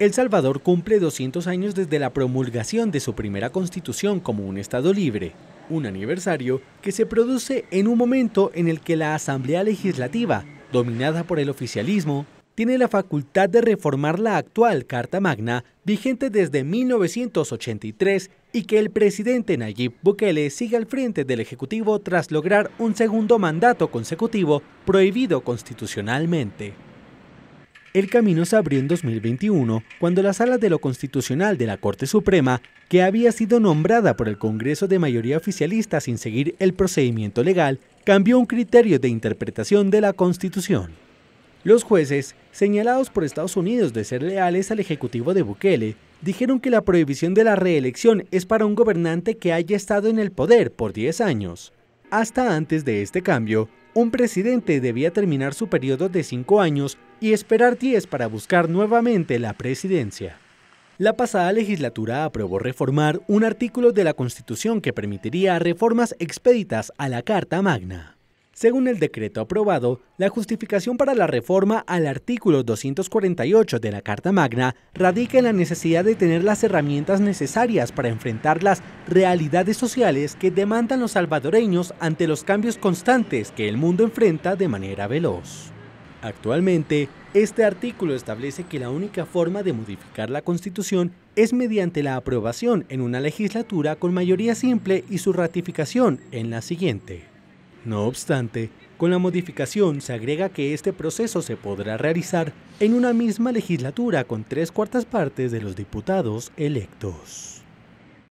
El Salvador cumple 200 años desde la promulgación de su primera constitución como un Estado libre, un aniversario que se produce en un momento en el que la Asamblea Legislativa, dominada por el oficialismo, tiene la facultad de reformar la actual Carta Magna, vigente desde 1983, y que el presidente Nayib Bukele sigue al frente del Ejecutivo tras lograr un segundo mandato consecutivo prohibido constitucionalmente. El camino se abrió en 2021 cuando la Sala de lo Constitucional de la Corte Suprema, que había sido nombrada por el Congreso de mayoría oficialista sin seguir el procedimiento legal, cambió un criterio de interpretación de la Constitución. Los jueces, señalados por Estados Unidos de ser leales al Ejecutivo de Bukele, dijeron que la prohibición de la reelección es para un gobernante que haya estado en el poder por 10 años. Hasta antes de este cambio, un presidente debía terminar su periodo de cinco años y esperar 10 para buscar nuevamente la presidencia. La pasada legislatura aprobó reformar un artículo de la Constitución que permitiría reformas expeditas a la Carta Magna. Según el decreto aprobado, la justificación para la reforma al artículo 248 de la Carta Magna radica en la necesidad de tener las herramientas necesarias para enfrentar las realidades sociales que demandan los salvadoreños ante los cambios constantes que el mundo enfrenta de manera veloz. Actualmente, este artículo establece que la única forma de modificar la Constitución es mediante la aprobación en una legislatura con mayoría simple y su ratificación en la siguiente. No obstante, con la modificación se agrega que este proceso se podrá realizar en una misma legislatura con tres cuartas partes de los diputados electos.